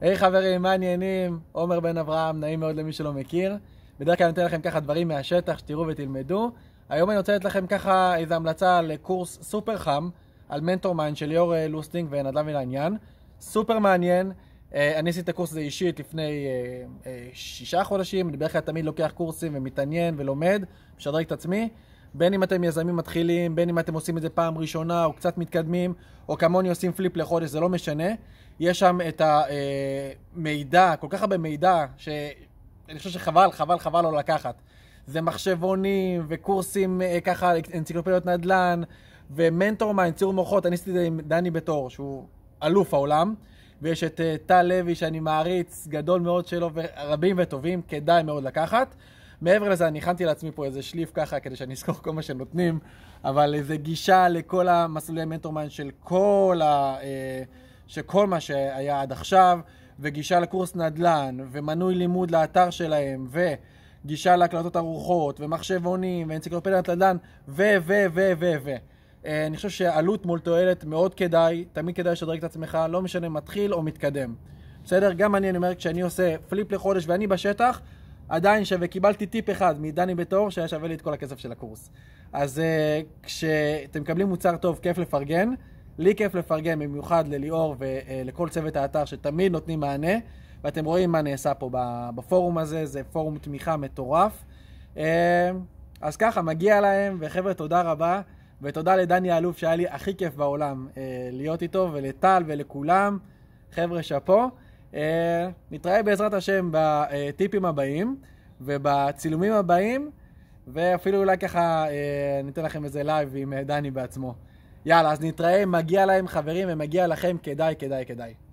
היי hey, חברים, מה העניינים? עומר בן אברהם, נעים מאוד למי שלא מכיר. בדרך כלל אני אתן לכם ככה דברים מהשטח שתראו ותלמדו. היום אני רוצה לתת לכם ככה איזו המלצה לקורס סופר חם על מנטור מיינד של ליאור אה, לוסטינג ונדל"ן ולעניין. סופר מעניין. אה, אני עשיתי את הקורס הזה אישית לפני אה, שישה חודשים, אני בדרך כלל תמיד לוקח קורסים ומתעניין ולומד, משדרג את עצמי. בין אם אתם יזמים מתחילים, בין אם אתם עושים את זה פעם ראשונה, או קצת מתקדמים, או כמוני עושים פליפ לחודש, זה לא משנה. יש שם את המידע, אה, כל כך הרבה מידע, שאני חושב שחבל, חבל, חבל לא לקחת. זה מחשבונים, וקורסים אה, ככה, אנציקלופדיות נדל"ן, ומנטור מיינד, ציור מוחות, אני עשיתי את זה עם דני בתור, שהוא אלוף העולם. ויש את אה, טל לוי שאני מעריץ גדול מאוד שלו, ורבים וטובים, כדאי מאוד לקחת. מעבר לזה, אני הכנתי לעצמי פה איזה שליף ככה, כדי שאני אזכור כל מה שנותנים, אבל איזה גישה לכל המסלולי מנטור מיינד של כל, ה, אה, של כל מה שהיה עד עכשיו, וגישה לקורס נדל"ן, ומנוי לימוד לאתר שלהם, וגישה להקלטות ארוחות, ומחשבונים, ואנציקלופדיית נדל"ן, ו, ו, ו, ו, ו. אה, אני חושב שעלות מול תועלת מאוד כדאי, תמיד כדאי לשדרג את עצמך, לא משנה מתחיל או מתקדם. בסדר? גם אני, אני אומר, כשאני עושה פליפ לחודש ואני בשטח, עדיין שווה. קיבלתי טיפ אחד מדני בית שהיה שווה לי את כל הכסף של הקורס. אז uh, כשאתם מקבלים מוצר טוב, כיף לפרגן. לי כיף לפרגן, במיוחד לליאור ולכל אה, צוות האתר שתמיד נותנים מענה. ואתם רואים מה נעשה פה בפורום הזה, זה פורום תמיכה מטורף. Uh, אז ככה, מגיע להם, וחבר'ה, תודה רבה, ותודה לדני האלוף שהיה לי הכי כיף בעולם uh, להיות איתו, ולטל ולכולם. חבר'ה, שאפו. אה, נתראה בעזרת השם בטיפים הבאים ובצילומים הבאים, ואפילו אולי ככה אה, ניתן לכם איזה לייב עם דני בעצמו. יאללה, אז נתראה, מגיע להם חברים ומגיע לכם, כדאי, כדאי, כדאי.